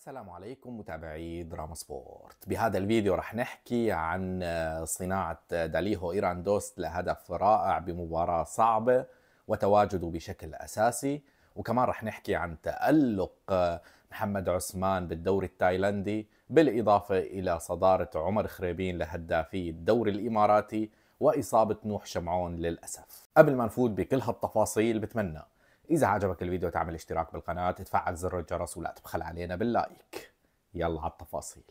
السلام عليكم متابعي دراما سبورت بهذا الفيديو رح نحكي عن آه، صناعة آه، داليهو إيران دوست لهدف رائع بمباراة صعبة وتواجده بشكل أساسي وكمان رح نحكي عن تألق آه، محمد عثمان بالدوري التايلندي بالإضافة إلى صدارة عمر خريبين لهدافي الدوري الإماراتي وإصابة نوح شمعون للأسف قبل ما نفوت بكل هالتفاصيل بتمنى إذا عجبك الفيديو تعمل اشتراك بالقناة تفعل زر الجرس ولا تبخل علينا باللايك يلا على التفاصيل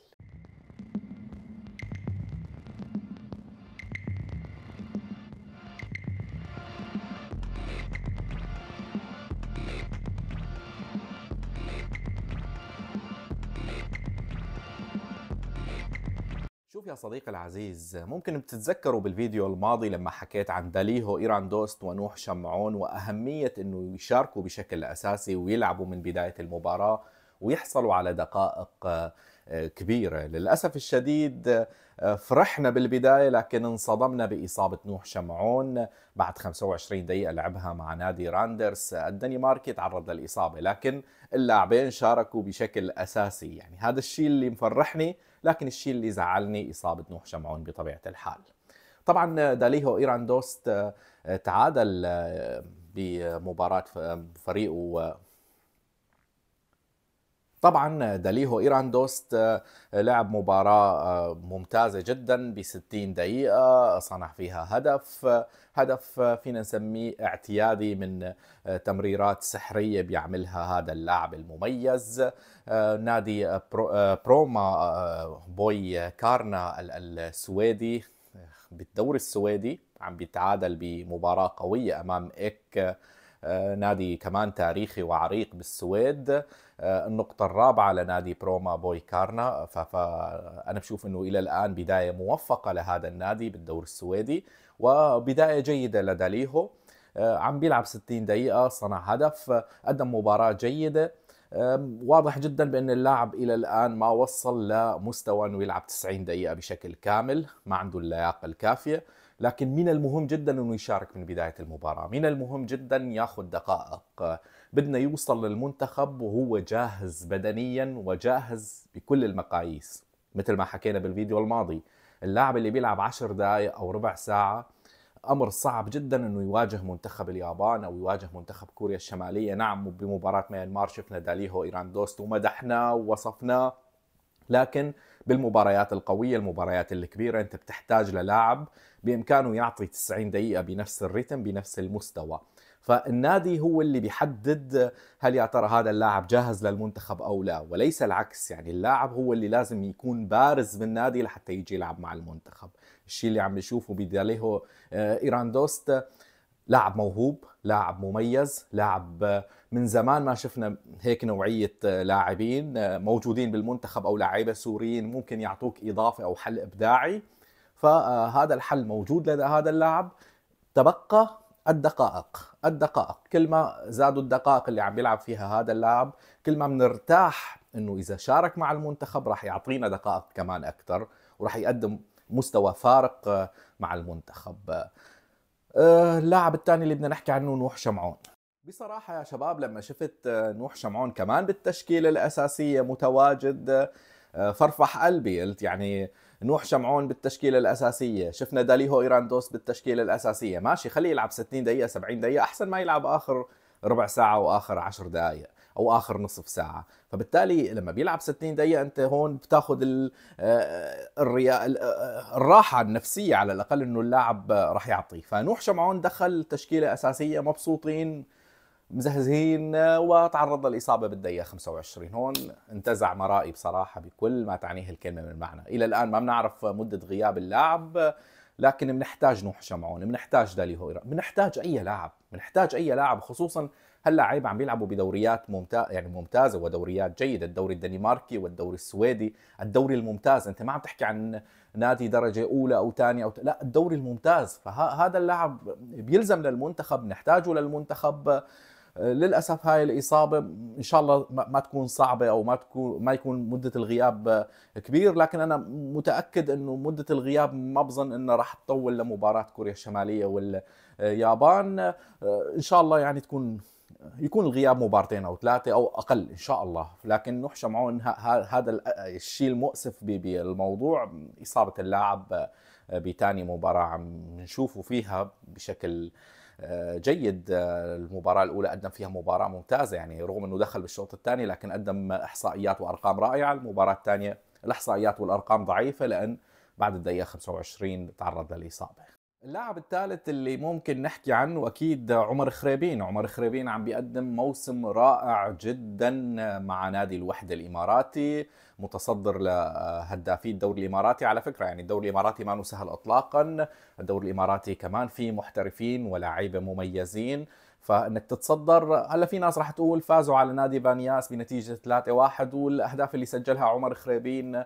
شوف يا صديقي العزيز ممكن بتتذكروا بالفيديو الماضي لما حكيت عن داليهو إيران دوست ونوح شمعون وأهمية أنه يشاركوا بشكل أساسي ويلعبوا من بداية المباراة ويحصلوا على دقائق آه، كبيره للاسف الشديد آه، فرحنا بالبدايه لكن انصدمنا باصابه نوح شمعون بعد 25 دقيقه لعبها مع نادي راندرس آه، الدنماركي تعرض للاصابه لكن اللاعبين شاركوا بشكل اساسي يعني هذا الشيء اللي مفرحني لكن الشيء اللي زعلني اصابه نوح شمعون بطبيعه الحال طبعا داليهو ايران دوست تعادل بمباراه فريقه طبعا داليهو ايران دوست آه، لعب مباراة آه، ممتازة جدا ب 60 دقيقة آه، صنع فيها هدف هدف فينا نسميه اعتيادي من تمريرات سحرية بيعملها هذا اللاعب المميز نادي بروما بوي كارنا السويدي بالدوري السويدي عم بيتعادل بمباراة قوية أمام إك نادي كمان تاريخي وعريق بالسويد آه، النقطة الرابعة لنادي بروما بويكارنا فأنا بشوف أنه إلى الآن بداية موفقة لهذا النادي بالدور السويدي وبداية جيدة لدى ليهو آه، عم بيلعب 60 دقيقة صنع هدف قدم مباراة جيدة واضح جدا بأن اللاعب إلى الآن ما وصل لمستوى أنه يلعب 90 دقيقة بشكل كامل ما عنده اللياقة الكافية لكن من المهم جدا أنه يشارك من بداية المباراة من المهم جدا ياخذ دقائق بدنا يوصل للمنتخب وهو جاهز بدنيا وجاهز بكل المقاييس مثل ما حكينا بالفيديو الماضي اللاعب اللي بيلعب عشر دقائق أو ربع ساعة امر صعب جدا انه يواجه منتخب اليابان او يواجه منتخب كوريا الشماليه، نعم بمباراه ميانمار شفنا داليهو ايران دوست ومدحناه ووصفناه لكن بالمباريات القويه، المباريات الكبيره انت بتحتاج للاعب بامكانه يعطي 90 دقيقه بنفس الريتم بنفس المستوى، فالنادي هو اللي بيحدد هل يا ترى هذا اللاعب جاهز للمنتخب او لا وليس العكس يعني اللاعب هو اللي لازم يكون بارز بالنادي لحتى يجي يلعب مع المنتخب الشيء اللي عم نشوفه بداليهو آه، ايران دوست لاعب موهوب لاعب مميز لاعب آه، من زمان ما شفنا هيك نوعية آه، لاعبين موجودين بالمنتخب أو لعيبة سوريين ممكن يعطوك إضافة أو حل إبداعي فهذا الحل موجود لدى هذا اللاعب تبقى الدقائق الدقائق كل ما زادوا الدقائق اللي عم بيلعب فيها هذا اللاعب كل ما بنرتاح انه اذا شارك مع المنتخب راح يعطينا دقائق كمان اكثر وراح يقدم مستوى فارق آه، مع المنتخب آه، اللاعب الثاني اللي بدنا نحكي عنه نوح شمعون بصراحة يا شباب لما شفت آه، نوح شمعون كمان بالتشكيلة الأساسية متواجد فرفح قلبي قلت يعني نوح شمعون بالتشكيله الاساسيه شفنا داليهو ايراندوس بالتشكيله الاساسيه ماشي خليه يلعب 60 دقيقه 70 دقيقه احسن ما يلعب اخر ربع ساعه واخر 10 دقائق او اخر نصف ساعه فبالتالي لما بيلعب 60 دقيقه انت هون بتاخذ آه، آه، الراحه النفسيه على الاقل انه اللاعب راح يعطي فنوح شمعون دخل تشكيله اساسيه مبسوطين مزهزهين وتعرض للاصابه بالدقيقه 25 هون انتزع مرائي بصراحه بكل ما تعنيه الكلمه من معنى الى الان ما بنعرف مده غياب اللاعب لكن بنحتاج نوح شمعون بنحتاج دالي هويرا بنحتاج اي لاعب بنحتاج اي لاعب خصوصا هلا عيب عم بيلعبوا بدوريات ممتاز يعني ممتازه ودوريات جيده الدوري الدنماركي والدوري السويدي الدوري الممتاز انت ما عم تحكي عن نادي درجه اولى او ثانيه او لا الدوري الممتاز فهذا اللاعب بيلزم للمنتخب نحتاجه للمنتخب للاسف هاي الاصابه ان شاء الله ما تكون صعبه او ما تكون ما يكون مده الغياب كبير لكن انا متاكد انه مده الغياب ما بظن انه راح تطول لمباراه كوريا الشماليه واليابان آه، ان شاء الله يعني تكون يكون الغياب مبارتين او ثلاثه او اقل ان شاء الله لكن نحشم عون هذا الشيء المؤسف بالموضوع اصابه اللاعب بثاني مباراه عم نشوفه فيها بشكل آه، جيد آه، المباراة الأولى قدم فيها مباراة ممتازة يعني رغم أنه دخل بالشوط الثاني لكن قدم إحصائيات وأرقام رائعة المباراة الثانية الإحصائيات والأرقام ضعيفة لأن بعد الدقيقة 25 تعرض للإصابة اللاعب الثالث اللي ممكن نحكي عنه اكيد عمر خريبين، عمر خريبين عم بيقدم موسم رائع جدا مع نادي الوحده الاماراتي، متصدر لهدافي الدوري الاماراتي على فكره يعني الدوري الاماراتي ما سهل اطلاقا، الدوري الاماراتي كمان فيه محترفين ولاعيبه مميزين، فانك تتصدر هلا في ناس رح تقول فازوا على نادي بانياس بنتيجه 3-1 والاهداف اللي سجلها عمر خريبين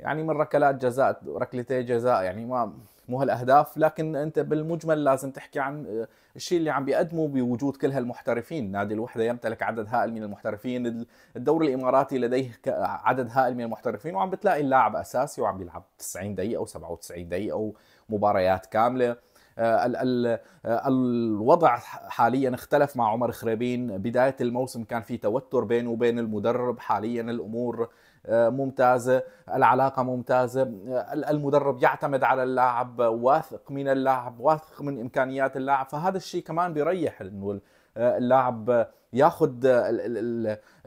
يعني من ركلات جزاء ركلتي جزاء يعني ما مو هالاهداف لكن انت بالمجمل لازم تحكي عن آه، الشيء اللي عم بيقدمه بوجود كل هالمحترفين نادي الوحده يمتلك عدد هائل من المحترفين الدوري الاماراتي لديه عدد هائل من المحترفين وعم بتلاقي اللاعب اساسي وعم بيلعب 90 دقيقه او 97 دقيقه او مباريات كامله آه، ال ال آه، الوضع حاليا اختلف مع عمر خريبين بدايه الموسم كان في توتر بينه وبين المدرب حاليا الامور آه، ممتازة العلاقة ممتازة آه، المدرب يعتمد على اللاعب واثق من اللاعب واثق من إمكانيات اللاعب فهذا الشيء كمان بيريح أنه آه، اللاعب ياخذ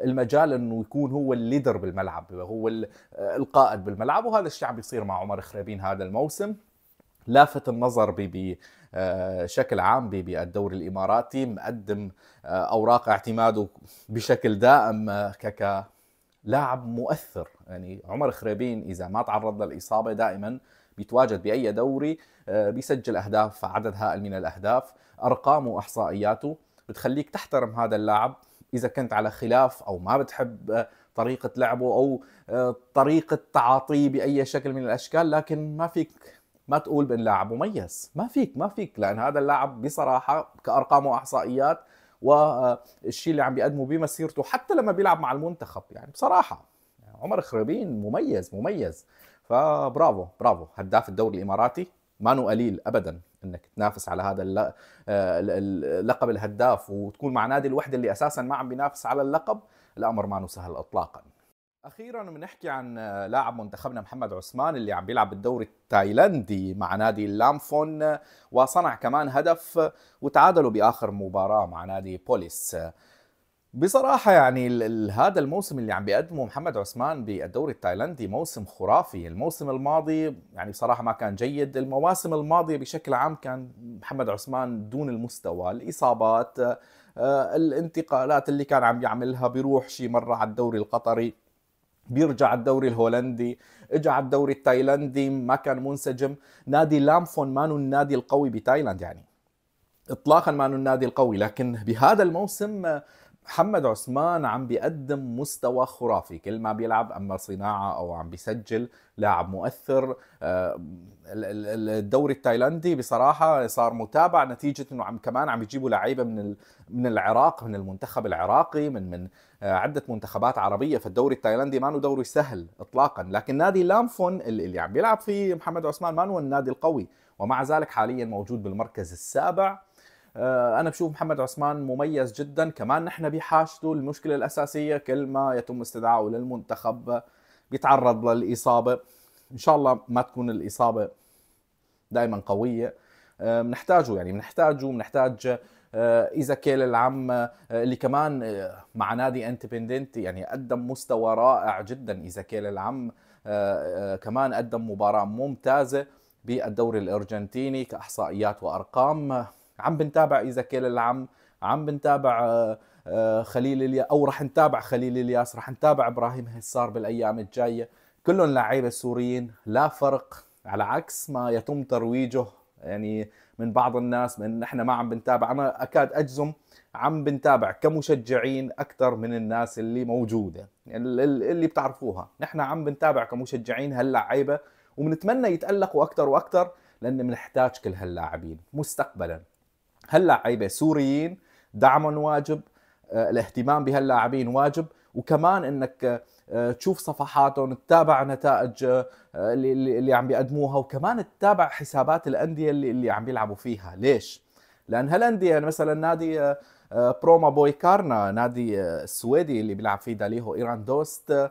المجال انه يكون هو الليدر بالملعب هو القائد بالملعب وهذا الشيء عم بيصير مع عمر خريبين هذا الموسم لافت النظر بشكل عام بالدوري الاماراتي مقدم اوراق اعتماده بشكل دائم ككا لاعب مؤثر يعني عمر خريبين اذا ما تعرض للاصابه دائما بيتواجد باي دوري آه، بيسجل اهداف عدد هائل من الاهداف ارقامه واحصائياته بتخليك تحترم هذا اللاعب اذا كنت على خلاف او ما بتحب آه، طريقه لعبه او آه، طريقه تعاطيه باي شكل من الاشكال لكن ما فيك ما تقول بان لاعب مميز ما فيك ما فيك لان هذا اللاعب بصراحه كارقام واحصائيات والشيء اللي عم بيقدمه بمسيرته حتى لما بيلعب مع المنتخب يعني بصراحه يعني عمر خربين مميز مميز فبرافو برافو هداف الدوري الاماراتي مانو قليل ابدا انك تنافس على هذا اللقب آه، الهداف وتكون مع نادي الوحده اللي اساسا ما عم بينافس على اللقب الامر ما سهل اطلاقا اخيرا بنحكي عن لاعب منتخبنا محمد عثمان اللي عم بيلعب بالدوري التايلندي مع نادي لامفون وصنع كمان هدف وتعادلوا باخر مباراه مع نادي بوليس بصراحة يعني هذا الموسم اللي عم بيقدمه محمد عثمان بالدوري التايلندي موسم خرافي، الموسم الماضي يعني بصراحة ما كان جيد، المواسم الماضية بشكل عام كان محمد عثمان دون المستوى، الإصابات، آه، الانتقالات اللي كان عم يعملها بيروح شي مرة على الدوري القطري، بيرجع الدوري الهولندي اجى على الدوري التايلندي ما كان منسجم نادي لامفون مانو النادي القوي بتايلاند يعني اطلاقا مانو النادي القوي لكن بهذا الموسم محمد عثمان عم بيقدم مستوى خرافي كل ما بيلعب اما صناعه او عم بيسجل لاعب مؤثر آه، الدوري التايلاندي بصراحه صار متابع نتيجه انه عم كمان عم يجيبوا لعيبه من من العراق من المنتخب العراقي من من آه، عده منتخبات عربيه فالدوري التايلاندي ما دوري سهل اطلاقا لكن نادي لامفون اللي عم بيلعب فيه محمد عثمان ما هو النادي القوي ومع ذلك حاليا موجود بالمركز السابع آه، انا بشوف محمد عثمان مميز جدا كمان نحن بحاجته المشكله الاساسيه كل ما يتم استدعاءه للمنتخب بيتعرض للاصابه ان شاء الله ما تكون الاصابه دائما قويه آه، بنحتاجه يعني بنحتاجه بنحتاج آه، اذا كيل العم اللي كمان مع نادي انتبندنت يعني قدم مستوى رائع جدا اذا كيل العم كمان قدم مباراه ممتازه بالدوري الارجنتيني كاحصائيات وارقام عم بنتابع ايزاكيل العم عم بنتابع آه، آه، خليل الياس او رح نتابع خليل الياس رح نتابع ابراهيم هسار بالايام الجايه كلهم لعيبه سوريين لا فرق على عكس ما يتم ترويجه يعني من بعض الناس من نحن ما عم بنتابع انا اكاد اجزم عم بنتابع كمشجعين اكثر من الناس اللي موجوده اللي بتعرفوها نحن عم بنتابع كمشجعين هاللعيبه وبنتمنى يتالقوا اكثر واكثر لان بنحتاج كل هاللاعبين مستقبلا هاللاعيبه سوريين دعمهم واجب آه، الاهتمام بهاللاعبين واجب وكمان انك آه، تشوف صفحاتهم تتابع نتائج آه، اللي, اللي عم بيقدموها وكمان تتابع حسابات الانديه اللي, اللي عم بيلعبوا فيها ليش لان هالانديه يعني مثلا نادي بروما بويكارنا نادي السويدي اللي بيلعب فيه داليهو ايران دوست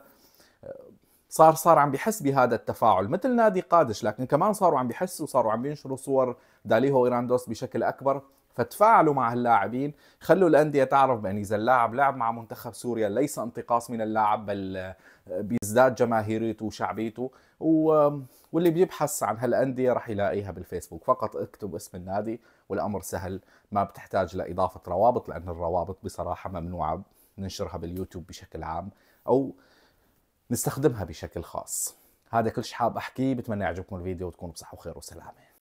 صار صار عم بيحس بهذا التفاعل مثل نادي قادش لكن كمان صاروا عم بيحسوا صاروا عم بينشروا صور داليهو ايران دوست بشكل اكبر فتفاعلوا مع هاللاعبين خلوا الأندية تعرف بأن إذا اللاعب لعب مع منتخب سوريا ليس انتقاص من اللاعب بل بيزداد جماهيريته وشعبيته و... واللي بيبحث عن هالأندية رح يلاقيها بالفيسبوك فقط اكتب اسم النادي والأمر سهل ما بتحتاج لإضافة روابط لأن الروابط بصراحة ممنوعة ننشرها باليوتيوب بشكل عام أو نستخدمها بشكل خاص هذا كل شيء حاب أحكيه بتمنى يعجبكم الفيديو وتكونوا بصحة وخير وسلامة